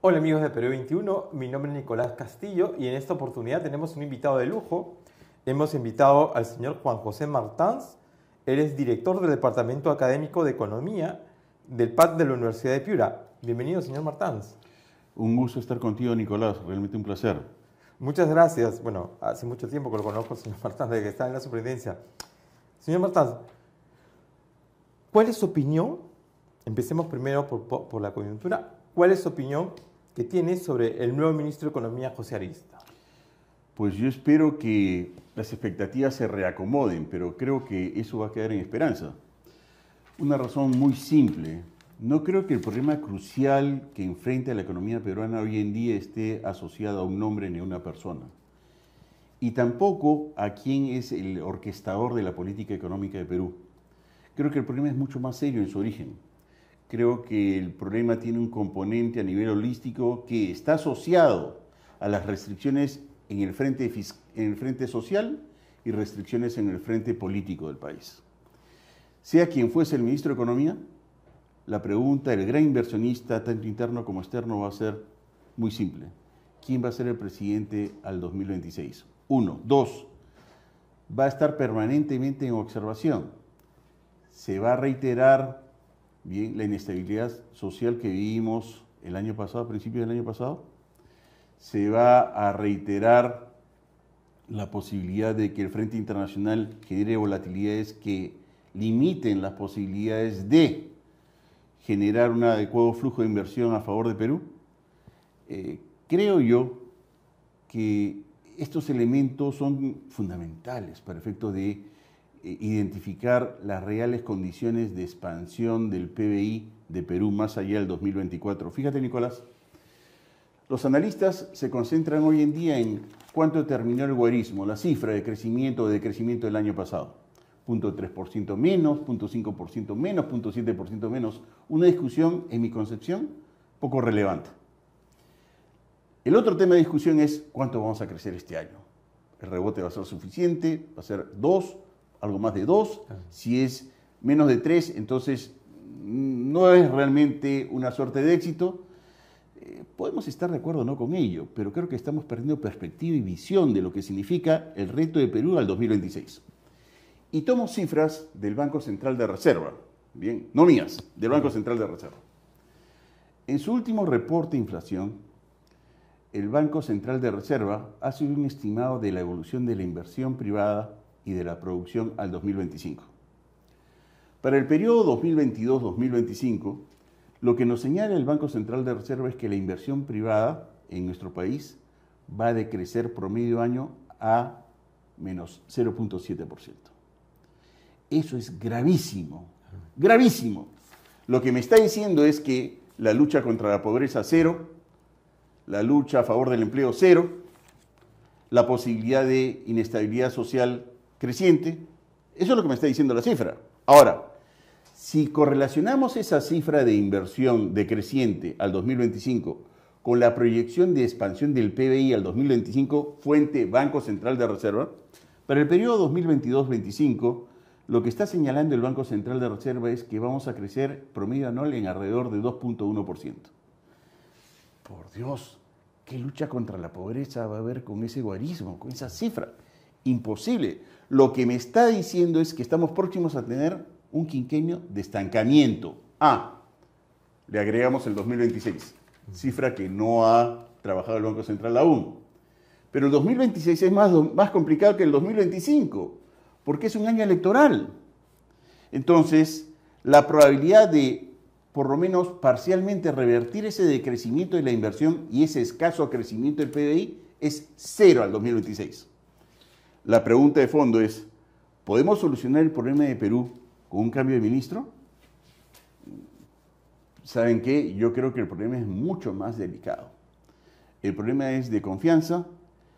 Hola amigos de Perú 21, mi nombre es Nicolás Castillo y en esta oportunidad tenemos un invitado de lujo. Hemos invitado al señor Juan José Martans, él es director del Departamento Académico de Economía del PAC de la Universidad de Piura. Bienvenido, señor Martans. Un gusto estar contigo, Nicolás, realmente un placer. Muchas gracias. Bueno, hace mucho tiempo que lo conozco, señor Martans, desde que está en la supervivencia. Señor Martans, ¿cuál es su opinión? Empecemos primero por la coyuntura. ¿Cuál es su opinión que tienes sobre el nuevo ministro de Economía, José Arista? Pues yo espero que las expectativas se reacomoden, pero creo que eso va a quedar en esperanza. Una razón muy simple. No creo que el problema crucial que enfrenta la economía peruana hoy en día esté asociado a un nombre ni a una persona. Y tampoco a quién es el orquestador de la política económica de Perú. Creo que el problema es mucho más serio en su origen creo que el problema tiene un componente a nivel holístico que está asociado a las restricciones en el frente, en el frente social y restricciones en el frente político del país. Sea quien fuese el ministro de Economía, la pregunta del gran inversionista, tanto interno como externo, va a ser muy simple. ¿Quién va a ser el presidente al 2026? Uno. Dos. Va a estar permanentemente en observación. Se va a reiterar bien, la inestabilidad social que vivimos el año pasado, a principios del año pasado, se va a reiterar la posibilidad de que el Frente Internacional genere volatilidades que limiten las posibilidades de generar un adecuado flujo de inversión a favor de Perú. Eh, creo yo que estos elementos son fundamentales para efecto de eh, identificar las reales condiciones de expansión del PBI de Perú más allá del 2024. Fíjate, Nicolás, los analistas se concentran hoy en día en cuánto terminó el guarismo, la cifra de crecimiento o de crecimiento del año pasado. 0.3% menos, 0.5% menos, 0.7% menos. Una discusión, en mi concepción, poco relevante. El otro tema de discusión es cuánto vamos a crecer este año. El rebote va a ser suficiente, va a ser 2, algo más de dos Si es menos de tres entonces mm, no es realmente una suerte de éxito. Eh, podemos estar de acuerdo o no con ello, pero creo que estamos perdiendo perspectiva y visión de lo que significa el reto de Perú al 2026. Y tomo cifras del Banco Central de Reserva, bien, no mías, del Banco Central de Reserva. En su último reporte de inflación, el Banco Central de Reserva hace un estimado de la evolución de la inversión privada y de la producción al 2025. Para el periodo 2022-2025, lo que nos señala el Banco Central de Reserva es que la inversión privada en nuestro país va a decrecer promedio año a menos 0.7%. Eso es gravísimo, gravísimo. Lo que me está diciendo es que la lucha contra la pobreza cero, la lucha a favor del empleo cero, la posibilidad de inestabilidad social creciente. Eso es lo que me está diciendo la cifra. Ahora, si correlacionamos esa cifra de inversión decreciente al 2025 con la proyección de expansión del PBI al 2025, fuente Banco Central de Reserva, para el periodo 2022-25, lo que está señalando el Banco Central de Reserva es que vamos a crecer promedio anual en alrededor de 2.1%. Por Dios, qué lucha contra la pobreza va a haber con ese guarismo, con esa cifra imposible. Lo que me está diciendo es que estamos próximos a tener un quinquenio de estancamiento. Ah, le agregamos el 2026, cifra que no ha trabajado el Banco Central aún. Pero el 2026 es más, más complicado que el 2025, porque es un año electoral. Entonces, la probabilidad de, por lo menos parcialmente, revertir ese decrecimiento de la inversión y ese escaso crecimiento del PBI es cero al 2026 la pregunta de fondo es, ¿podemos solucionar el problema de Perú con un cambio de ministro? ¿Saben qué? Yo creo que el problema es mucho más delicado. El problema es de confianza,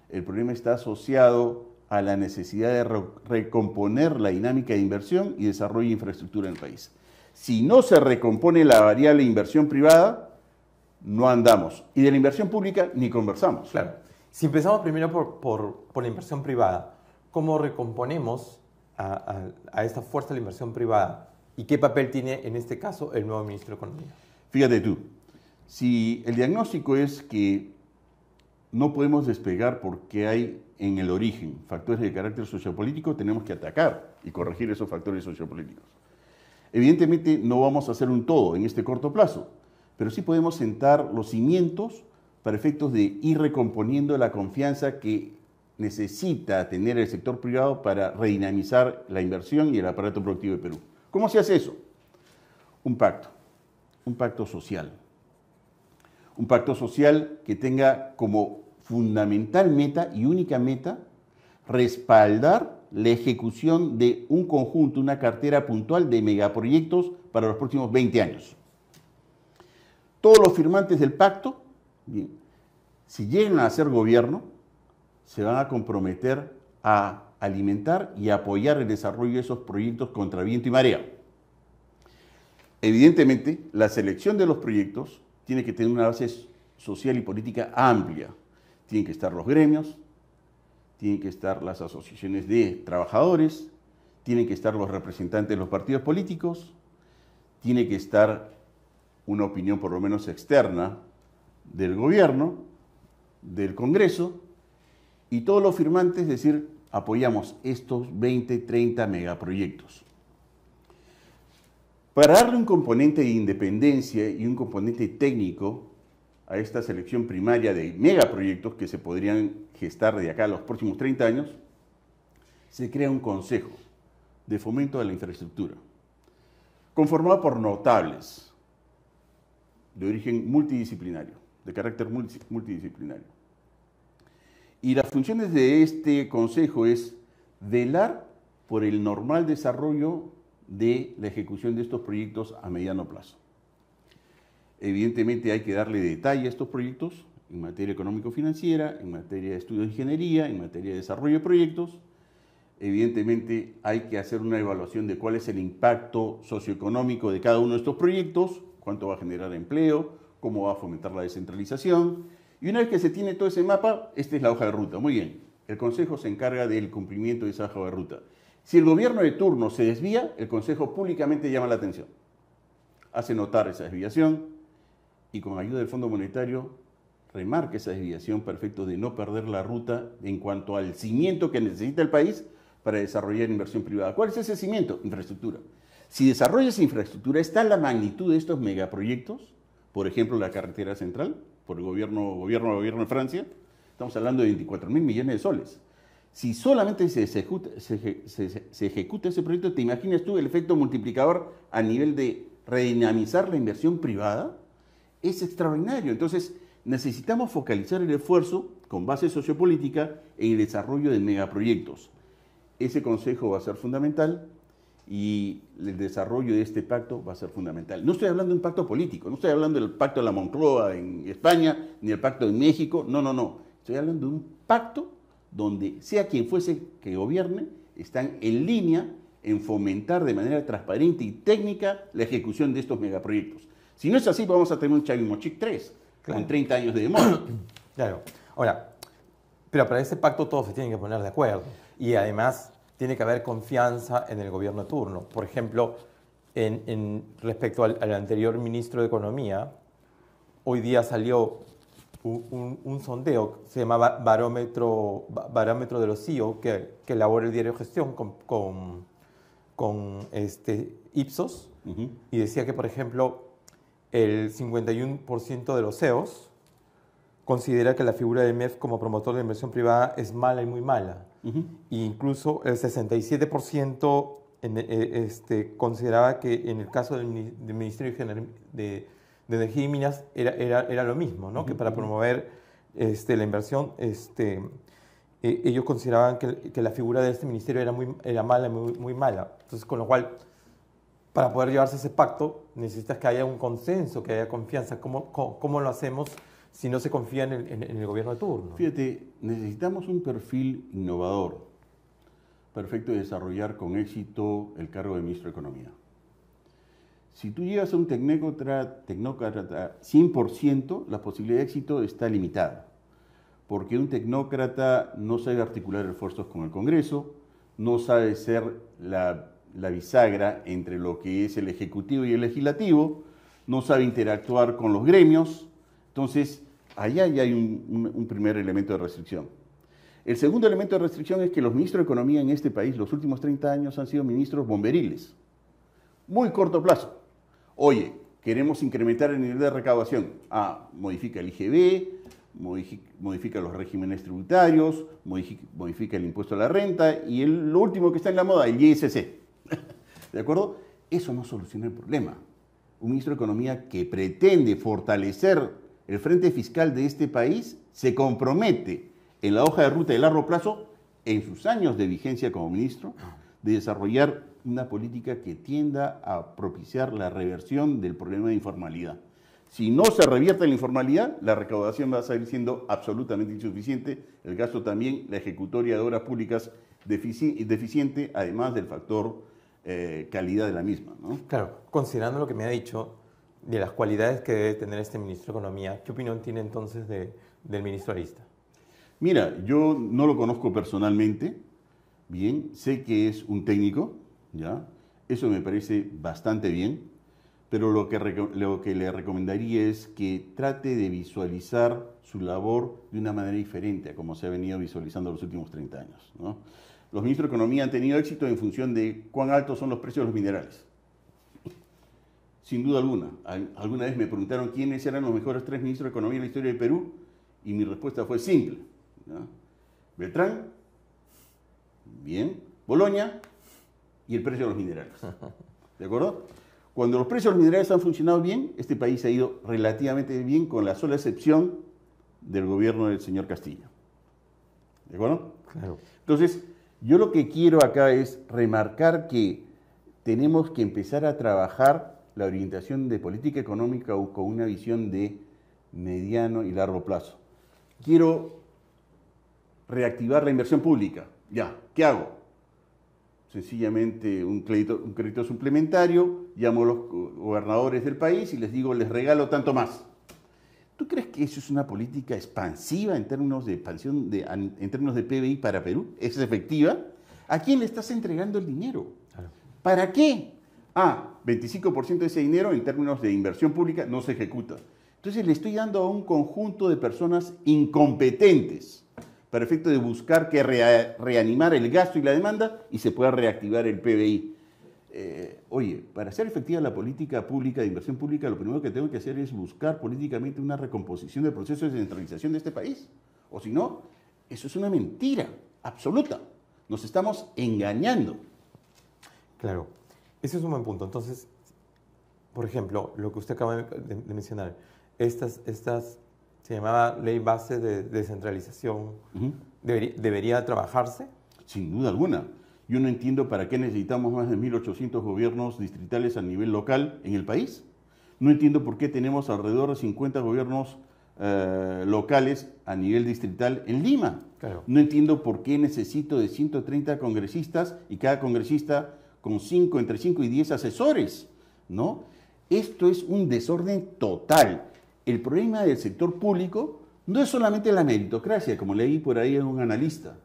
el problema está asociado a la necesidad de recomponer la dinámica de inversión y desarrollo de infraestructura en el país. Si no se recompone la variable inversión privada, no andamos. Y de la inversión pública ni conversamos. Claro. Si empezamos primero por, por la inversión privada, cómo recomponemos a, esta fuerza de la inversión privada y qué papel tiene en este caso el nuevo ministro de Economía. Fíjate tú, si el diagnóstico es que no podemos despegar porque hay en el origen factores de carácter sociopolítico, tenemos que atacar y corregir esos factores sociopolíticos. Evidentemente no vamos a hacer un todo en este corto plazo, pero sí podemos sentar los cimientos para efectos de ir recomponiendo la confianza que necesita tener el sector privado para redinamizar la inversión y el aparato productivo de Perú. ¿Cómo se hace eso? Un pacto, un pacto social. Un pacto social que tenga como fundamental meta y única meta respaldar la ejecución de un conjunto, una cartera puntual de megaproyectos para los próximos 20 años. Todos los firmantes del pacto, si llegan a ser gobierno, se van a comprometer a alimentar y apoyar el desarrollo de esos proyectos contra viento y marea. Evidentemente, la selección de los proyectos tiene que tener una base social y política amplia. Tienen que estar los gremios, tienen que estar las asociaciones de trabajadores, tienen que estar los representantes de los partidos políticos, tiene que estar una opinión por lo menos externa del gobierno, del Congreso, y todos los firmantes decir, apoyamos estos 20, 30 megaproyectos. Para darle un componente de independencia y un componente técnico a esta selección primaria de megaproyectos que se podrían gestar de acá a los próximos 30 años, se crea un consejo de fomento de la infraestructura, conformado por notables de origen multidisciplinario, de carácter multidisciplinario y las funciones de este Consejo es velar por el normal desarrollo de la ejecución de estos proyectos a mediano plazo. Evidentemente hay que darle detalle a estos proyectos en materia económico-financiera, en materia de estudio de ingeniería, en materia de desarrollo de proyectos. Evidentemente hay que hacer una evaluación de cuál es el impacto socioeconómico de cada uno de estos proyectos, cuánto va a generar empleo, cómo va a fomentar la descentralización, y una vez que se tiene todo ese mapa, esta es la hoja de ruta. Muy bien, el Consejo se encarga del cumplimiento de esa hoja de ruta. Si el gobierno de turno se desvía, el Consejo públicamente llama la atención. Hace notar esa desviación y con ayuda del Fondo Monetario remarca esa desviación perfecto de no perder la ruta en cuanto al cimiento que necesita el país para desarrollar inversión privada. ¿Cuál es ese cimiento? Infraestructura. Si esa infraestructura, está la magnitud de estos megaproyectos, por ejemplo la carretera central, por el gobierno, gobierno, gobierno de Francia, estamos hablando de 24 mil millones de soles. Si solamente se, ejecuta, se ejecuta ese proyecto, ¿te imaginas tú el efecto multiplicador a nivel de redinamizar la inversión privada? Es extraordinario. Entonces, necesitamos focalizar el esfuerzo con base sociopolítica en el desarrollo de megaproyectos. Ese consejo va a ser fundamental y el desarrollo de este pacto va a ser fundamental. No estoy hablando de un pacto político, no estoy hablando del pacto de la Moncloa en España, ni el pacto en México, no, no, no. Estoy hablando de un pacto donde sea quien fuese que gobierne, están en línea en fomentar de manera transparente y técnica la ejecución de estos megaproyectos. Si no es así, vamos a tener un Chavimochic 3, con 30 años de demora. Claro. Ahora, pero para ese pacto todos se tienen que poner de acuerdo. Y además, tiene que haber confianza en el gobierno turno. Por ejemplo, respecto al, anterior ministro de Economía, hoy día salió un, sondeo que se llamaba Barómetro, Barómetro de los CEO, que, elabora el diario Gestión con, este, Ipsos, y decía que, por ejemplo, el 51% de los CEOs considera que la figura del MEF como promotor de inversión privada es mala y muy mala incluso el 67% eh, este, consideraba que en el caso del, Ministerio de, Energía y Minas era, lo mismo, que para promover este, la inversión este, eh, ellos consideraban que, la figura de este ministerio era muy mala, muy, mala. Entonces, con lo cual, para poder llevarse ese pacto, necesitas que haya un consenso, que haya confianza. cómo lo hacemos si no se confían en, el gobierno de turno. Fíjate, necesitamos un perfil innovador, perfecto de desarrollar con éxito el cargo de ministro de Economía. Si tú llegas a un tecnócrata, tecnócrata 100%, la posibilidad de éxito está limitada, porque un tecnócrata no sabe articular esfuerzos con el Congreso, no sabe ser la, la bisagra entre lo que es el Ejecutivo y el Legislativo, no sabe interactuar con los gremios, entonces, allá ya hay un, primer elemento de restricción. El segundo elemento de restricción es que los ministros de Economía en este país, los últimos 30 años, han sido ministros bomberiles. Muy corto plazo. Oye, queremos incrementar el nivel de recaudación. Ah, modifica el IGB, modifica los regímenes tributarios, modifica el impuesto a la renta y el, lo último que está en la moda, el ISC. ¿De acuerdo? Eso no soluciona el problema. Un ministro de Economía que pretende fortalecer el Frente Fiscal de este país se compromete en la hoja de ruta de largo plazo, en sus años de vigencia como ministro, de desarrollar una política que tienda a propiciar la reversión del problema de informalidad. Si no se revierte la informalidad, la recaudación va a seguir siendo absolutamente insuficiente, el gasto también, la ejecutoria de obras públicas deficiente, además del factor eh, calidad de la misma. Claro, considerando lo que me ha dicho, de las cualidades que debe tener este ministro de Economía. ¿Qué opinión tiene entonces del ministro Arista? Mira, yo no lo conozco personalmente, bien, sé que es un técnico, ¿ya? Eso me parece bastante bien, pero lo que, lo que le recomendaría es que trate de visualizar su labor de una manera diferente a como se ha venido visualizando los últimos 30 años, Los ministros de Economía han tenido éxito en función de cuán altos son los precios de los minerales sin duda alguna. Alguna vez me preguntaron quiénes eran los mejores tres ministros de Economía en la historia de Perú y mi respuesta fue simple. Beltrán, bien, Boloña y el precio de los minerales. ¿De acuerdo? Cuando los precios de los minerales han funcionado bien, este país ha ido relativamente bien con la sola excepción del gobierno del señor Castillo. ¿De acuerdo? Entonces, yo lo que quiero acá es remarcar que tenemos que empezar a trabajar la orientación de política económica con una visión de mediano y largo plazo. Quiero reactivar la inversión pública. Ya, ¿qué hago? Sencillamente un crédito, un crédito suplementario, llamo a los gobernadores del país y les digo, les regalo tanto más. ¿Tú crees que eso es una política expansiva en términos de expansión de, en términos de PBI para Perú? ¿Es efectiva? ¿A quién le estás entregando el dinero? ¿Para qué? Ah, 25% de ese dinero en términos de inversión pública no se ejecuta. Entonces le estoy dando a un conjunto de personas incompetentes para efecto de buscar que reanimar el gasto y la demanda y se pueda reactivar el PBI. Eh, oye, para hacer efectiva la política pública de inversión pública, lo primero que tengo que hacer es buscar políticamente una recomposición del proceso de descentralización de este país. O si no, eso es una mentira absoluta. Nos estamos engañando. Claro. Ese es un buen punto. Entonces, por ejemplo, lo que usted acaba de, mencionar, estas, estas, se llamaba ley base de descentralización, debería, trabajarse? Sin duda alguna. Yo no entiendo para qué necesitamos más de 1.800 gobiernos distritales a nivel local en el país. No entiendo por qué tenemos alrededor de 50 gobiernos eh, locales a nivel distrital en Lima. No entiendo por qué necesito de 130 congresistas y cada congresista con 5, entre 5 y 10 asesores, ¿no? Esto es un desorden total. El problema del sector público no es solamente la meritocracia, como leí por ahí en un analista.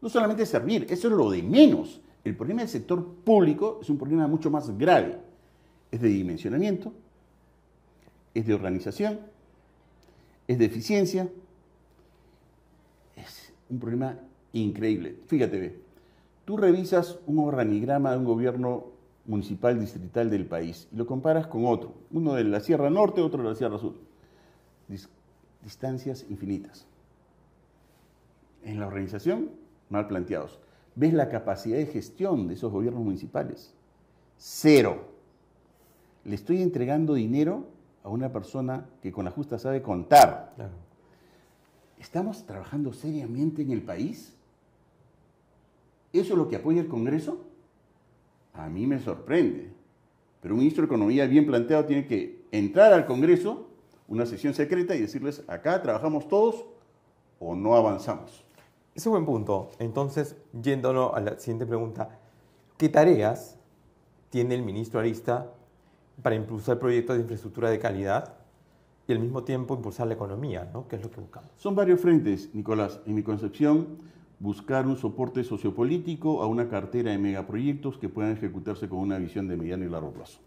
No solamente servir, eso es lo de menos. El problema del sector público es un problema mucho más grave. Es de dimensionamiento, es de organización, es de eficiencia. Es un problema increíble. Fíjate, ve. Tú revisas un organigrama de un gobierno municipal distrital del país y lo comparas con otro, uno de la Sierra Norte, otro de la Sierra Sur. distancias infinitas. En la organización, mal planteados. ¿Ves la capacidad de gestión de esos gobiernos municipales? Cero. Le estoy entregando dinero a una persona que con la justa sabe contar. ¿Estamos trabajando seriamente en el país? ¿Eso es lo que apoya el Congreso? A mí me sorprende. Pero un ministro de Economía bien planteado tiene que entrar al Congreso, una sesión secreta, y decirles, acá trabajamos todos o no avanzamos. Ese es un buen punto. Entonces, yéndonos a la siguiente pregunta, ¿qué tareas tiene el ministro Arista para impulsar proyectos de infraestructura de calidad y al mismo tiempo impulsar la economía, ¿no? que es lo que buscamos? Son varios frentes, Nicolás. En mi concepción, buscar un soporte sociopolítico a una cartera de megaproyectos que puedan ejecutarse con una visión de mediano y largo plazo.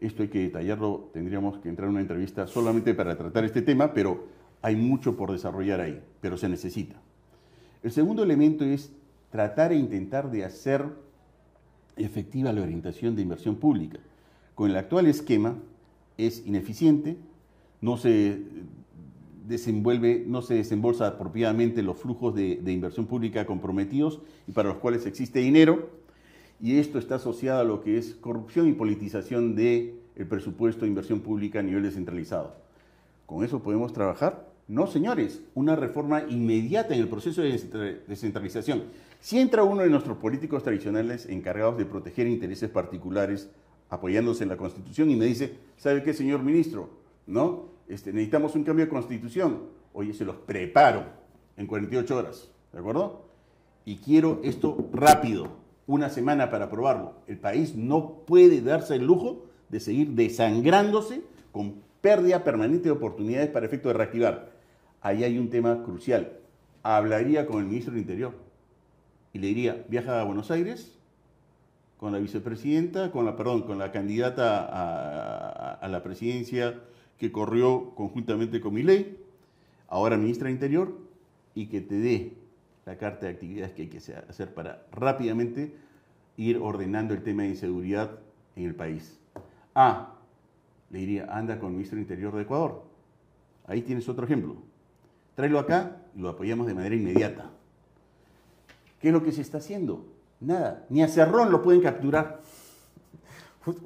Esto hay que detallarlo, tendríamos que entrar en una entrevista solamente para tratar este tema, pero hay mucho por desarrollar ahí, pero se necesita. El segundo elemento es tratar e intentar de hacer efectiva la orientación de inversión pública. Con el actual esquema es ineficiente, no se desenvuelve, no se desembolsa apropiadamente los flujos de, inversión pública comprometidos y para los cuales existe dinero. Y esto está asociado a lo que es corrupción y politización del el presupuesto de inversión pública a nivel descentralizado. ¿Con eso podemos trabajar? No, señores, una reforma inmediata en el proceso de descentralización. Si entra uno de nuestros políticos tradicionales encargados de proteger intereses particulares apoyándose en la Constitución y me dice, ¿sabe qué, señor ministro? ¿No? Este, necesitamos un cambio de constitución. Oye, se los preparo en 48 horas, ¿de acuerdo? Y quiero esto rápido, una semana para aprobarlo. El país no puede darse el lujo de seguir desangrándose con pérdida permanente de oportunidades para efecto de reactivar. Ahí hay un tema crucial. Hablaría con el ministro del Interior y le diría, viaja a Buenos Aires con la vicepresidenta, con la, perdón, con la candidata a la presidencia que corrió conjuntamente con mi ley, ahora ministra de Interior, y que te dé la carta de actividades que hay que hacer para rápidamente ir ordenando el tema de inseguridad en el país. Ah, le diría, anda con el ministro Interior de Ecuador. Ahí tienes otro ejemplo. Tráelo acá y lo apoyamos de manera inmediata. ¿Qué es lo que se está haciendo? Nada. Ni a Cerrón lo pueden capturar.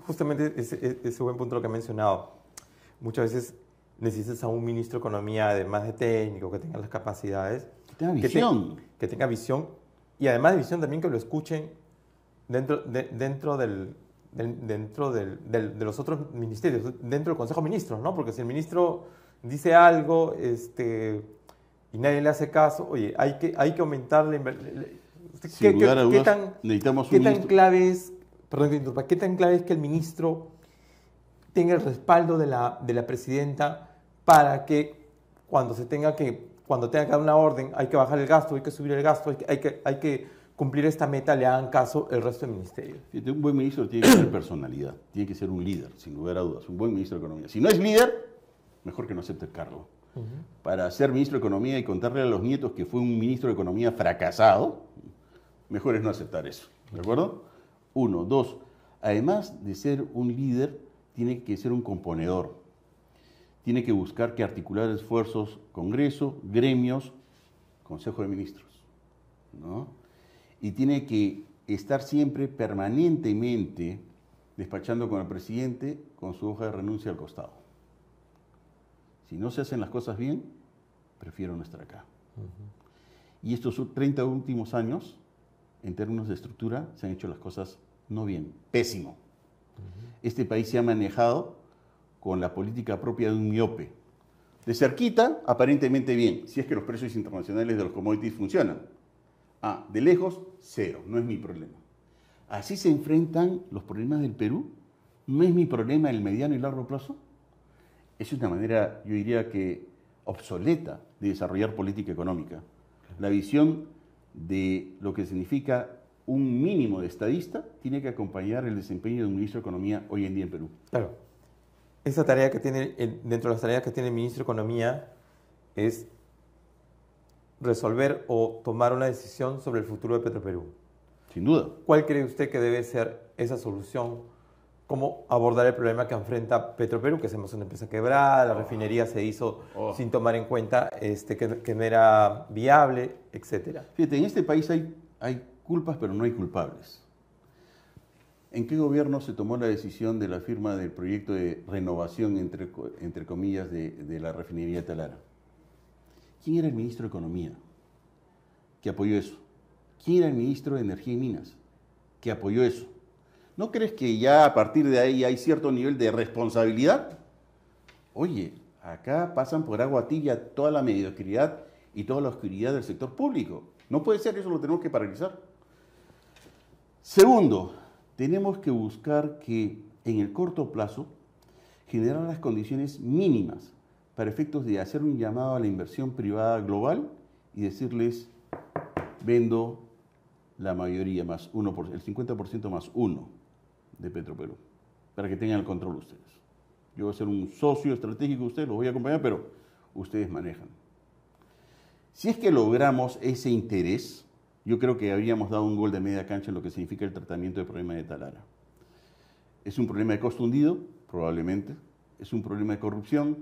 Justamente ese, e-, ese buen punto lo que ha mencionado muchas veces necesitas a un ministro de Economía, además de técnico, que tenga las capacidades. Que tenga visión. Que, tenga visión. Y además de visión, también que lo escuchen dentro, de, dentro del, dentro de los otros ministerios, dentro del Consejo de Ministros, ¿no? Porque si el ministro dice algo este, y nadie le hace caso, oye, hay que, hay que aumentar la inversión. ¿Qué, tan, ¿qué tan clave es que el ministro tenga el respaldo de la, de la presidenta para que cuando se tenga que, cuando tenga que dar una orden, hay que bajar el gasto, hay que subir el gasto, hay que, hay que, cumplir esta meta, le hagan caso el resto del ministerio. un buen ministro tiene que tener personalidad, tiene que ser un líder, sin lugar a dudas, un buen ministro de Economía. Si no es líder, mejor que no acepte el cargo. Para ser ministro de Economía y contarle a los nietos que fue un ministro de Economía fracasado, mejor es no aceptar eso. ¿De acuerdo? Uno, dos, además de ser un líder, tiene que ser un componedor. Tiene que buscar que articular esfuerzos Congreso, gremios, Consejo de Ministros. Y tiene que estar siempre permanentemente despachando con el presidente con su hoja de renuncia al costado. Si no se hacen las cosas bien, prefiero no estar acá. Y estos 30 últimos años, en términos de estructura, se han hecho las cosas no bien, pésimo. Este país se ha manejado con la política propia de un miope. De cerquita, aparentemente bien, si es que los precios internacionales de los commodities funcionan. Ah, de lejos, cero, no es mi problema. ¿Así se enfrentan los problemas del Perú? ¿No es mi problema el mediano y largo plazo? Es una manera, yo diría que obsoleta de desarrollar política económica. La visión de lo que significa un mínimo de estadista tiene que acompañar el desempeño de un ministro de Economía hoy en día en Perú. Claro. Esa tarea que tiene, dentro de las tareas que tiene el ministro de Economía es resolver o tomar una decisión sobre el futuro de Petroperú. Sin duda. ¿Cuál cree usted que debe ser esa solución? ¿Cómo abordar el problema que enfrenta Petroperú? Que hacemos una empresa quebrada, la oh. refinería se hizo oh. sin tomar en cuenta este, que, no era viable, etc. Fíjate, en este país hay, hay culpas, pero no hay culpables. ¿En qué gobierno se tomó la decisión de la firma del proyecto de renovación, entre, entre comillas, de, la refinería Talara? ¿Quién era el ministro de Economía que apoyó eso? ¿Quién era el ministro de Energía y Minas que apoyó eso? ¿No crees que ya a partir de ahí hay cierto nivel de responsabilidad? Oye, acá pasan por agua tibia toda la mediocridad y toda la oscuridad del sector público. No puede ser, eso lo tenemos que paralizar. Segundo, tenemos que buscar que en el corto plazo generar las condiciones mínimas para efectos de hacer un llamado a la inversión privada global y decirles, vendo la mayoría más uno el 50% más uno de Petroperú, para que tengan el control ustedes. Yo voy a ser un socio estratégico de ustedes, los voy a acompañar, pero ustedes manejan. Si es que logramos ese interés, yo creo que habíamos dado un gol de media cancha en lo que significa el tratamiento del problema de Talara. Es un problema de costo hundido, probablemente. Es un problema de corrupción,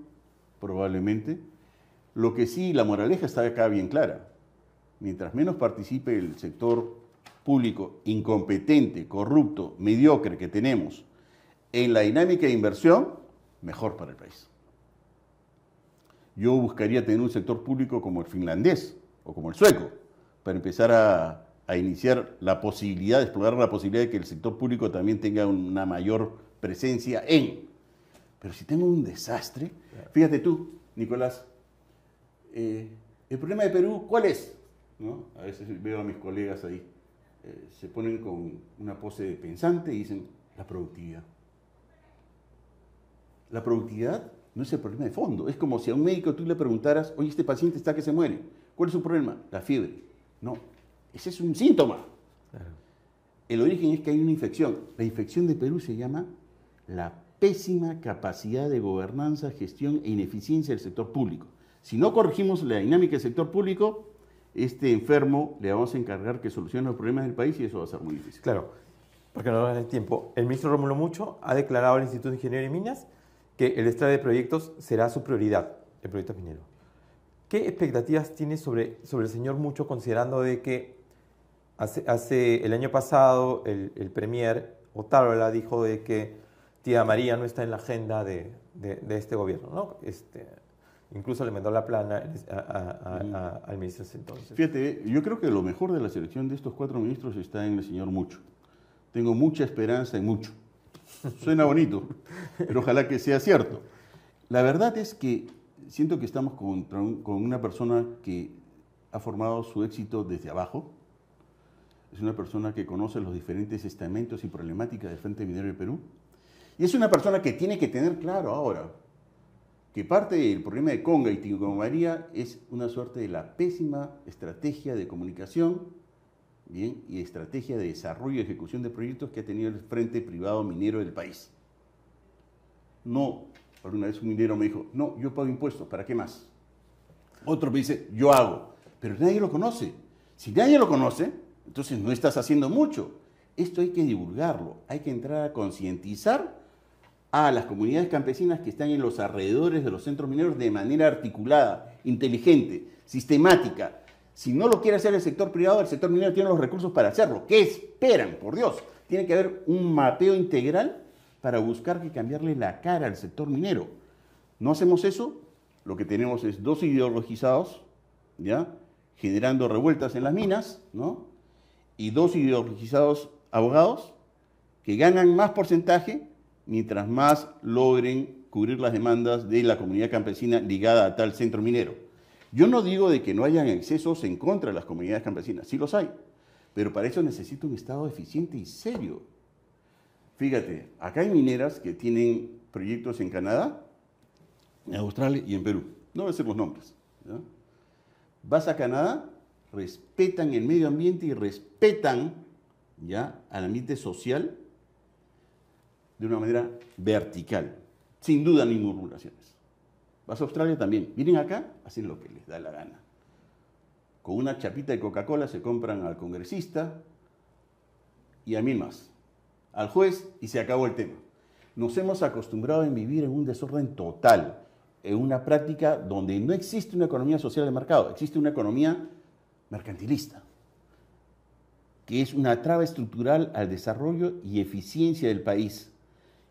probablemente. Lo que sí, la moraleja está acá bien clara. Mientras menos participe el sector público incompetente, corrupto, mediocre que tenemos en la dinámica de inversión, mejor para el país. Yo buscaría tener un sector público como el finlandés o como el sueco, para empezar a, iniciar la posibilidad, explorar la posibilidad de que el sector público también tenga una mayor presencia en. Pero si tengo un desastre, fíjate tú, Nicolás, eh, el problema de Perú, ¿cuál es? A veces veo a mis colegas ahí, eh, se ponen con una pose de pensante y dicen, la productividad. La productividad no es el problema de fondo, es como si a un médico tú le preguntaras, oye, este paciente está que se muere, ¿cuál es su problema? La fiebre. No, ese es un síntoma. El origen es que hay una infección. La infección de Perú se llama la pésima capacidad de gobernanza, gestión e ineficiencia del sector público. Si no corregimos la dinámica del sector público, este enfermo le vamos a encargar que solucione los problemas del país y eso va a ser muy difícil. Claro, porque no nos da el tiempo. El ministro Rómulo Mucho ha declarado al Instituto de Ingeniería y Minas que el extra de proyectos será su prioridad, el proyecto minero. ¿Qué expectativas tiene sobre, sobre el señor Mucho considerando de que hace, hace el año pasado el, el premier Otárola dijo de que tía María no está en la agenda de, de, este gobierno? ¿no? Este, incluso le mandó la plana al ministro entonces. Fíjate, yo creo que lo mejor de la selección de estos cuatro ministros está en el señor Mucho. Tengo mucha esperanza en Mucho. Suena bonito, pero ojalá que sea cierto. La verdad es que siento que estamos con una persona que ha formado su éxito desde abajo. Es una persona que conoce los diferentes estamentos y problemáticas del Frente Minero de Perú. Y es una persona que tiene que tener claro ahora que parte del problema de Conga y María es una suerte de la pésima estrategia de comunicación y estrategia de desarrollo y ejecución de proyectos que ha tenido el Frente Privado Minero del país. No una vez un minero me dijo, no, yo pago impuestos, ¿para qué más? Otro me dice, yo hago, pero nadie lo conoce. Si nadie lo conoce, entonces no estás haciendo mucho. Esto hay que divulgarlo, hay que entrar a concientizar a las comunidades campesinas que están en los alrededores de los centros mineros de manera articulada, inteligente, sistemática. Si no lo quiere hacer el sector privado, el sector minero tiene los recursos para hacerlo. ¿Qué esperan? Por Dios, tiene que haber un mapeo integral para buscar que cambiarle la cara al sector minero. No hacemos eso, lo que tenemos es dos ideologizados, ¿ya? Generando revueltas en las minas, Y dos ideologizados abogados que ganan más porcentaje mientras más logren cubrir las demandas de la comunidad campesina ligada a tal centro minero. Yo no digo de que no hayan excesos en contra de las comunidades campesinas, sí los hay, pero para eso necesito un Estado eficiente y serio Fíjate, acá hay mineras que tienen proyectos en Canadá, en Australia y en Perú. No voy a hacer los nombres. Vas a Canadá, respetan el medio ambiente y respetan ya al ambiente social de una manera vertical, sin duda ni murmuraciones. Vas a Australia también. Vienen acá, hacen lo que les da la gana. Con una chapita de Coca-Cola se compran al congresista y a mil más al juez y se acabó el tema. Nos hemos acostumbrado a vivir en un desorden total, en una práctica donde no existe una economía social de mercado, existe una economía mercantilista, que es una traba estructural al desarrollo y eficiencia del país.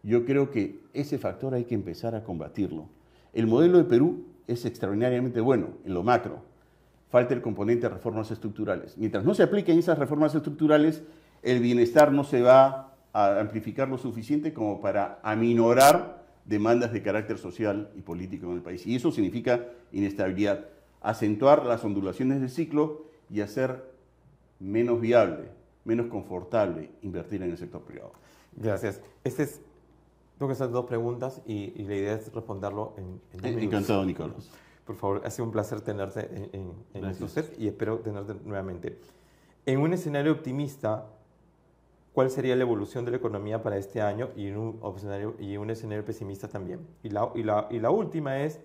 Yo creo que ese factor hay que empezar a combatirlo. El modelo de Perú es extraordinariamente bueno en lo macro. Falta el componente de reformas estructurales. Mientras no se apliquen esas reformas estructurales, el bienestar no se va a amplificar lo suficiente como para aminorar demandas de carácter social y político en el país. Y eso significa inestabilidad, acentuar las ondulaciones del ciclo y hacer menos viable, menos confortable invertir en el sector privado. Gracias. Este es, tengo que hacer dos preguntas y, la idea es responderlo en, en minutos. Encantado, Nicolás. Por favor, ha sido un placer tenerte en, en, en y espero tenerte nuevamente. En un escenario optimista, cuál sería la evolución de la economía para este año y un escenario, y un escenario pesimista también. Y la, última es,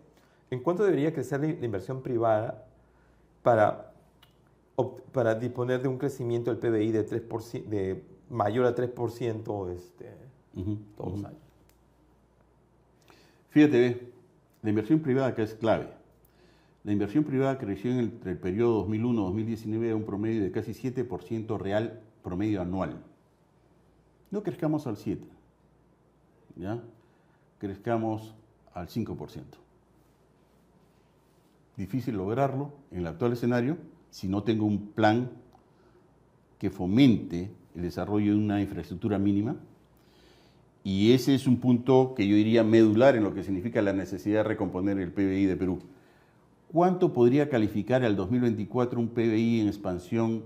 ¿en cuánto debería crecer la inversión privada para, para disponer de un crecimiento del PBI de, 3%, de mayor a 3% este, todos los años? Fíjate, la inversión privada que es clave. La inversión privada creció entre el periodo 2001-2019 a un promedio de casi 7% real promedio anual. No crezcamos al 7%, ¿ya? Crezcamos al 5%. Difícil lograrlo en el actual escenario si no tengo un plan que fomente el desarrollo de una infraestructura mínima. Y ese es un punto que yo diría medular en lo que significa la necesidad de recomponer el PBI de Perú. ¿Cuánto podría calificar al 2024 un PBI en expansión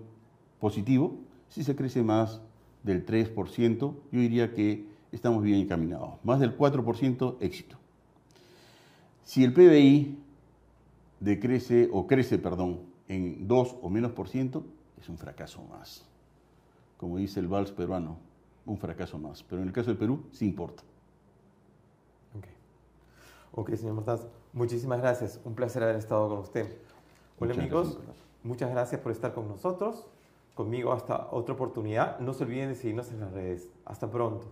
positivo si se crece más del 3%, yo diría que estamos bien encaminados. Más del 4% éxito. Si el PBI decrece o crece, perdón, en 2 o menos por ciento, es un fracaso más. Como dice el vals peruano, un fracaso más. Pero en el caso de Perú, sí importa. Ok, Ok, señor Mortaz, muchísimas gracias. Un placer haber estado con usted. Hola, amigos. Muchas gracias por estar con nosotros conmigo hasta otra oportunidad. No se olviden de seguirnos en las redes. Hasta pronto.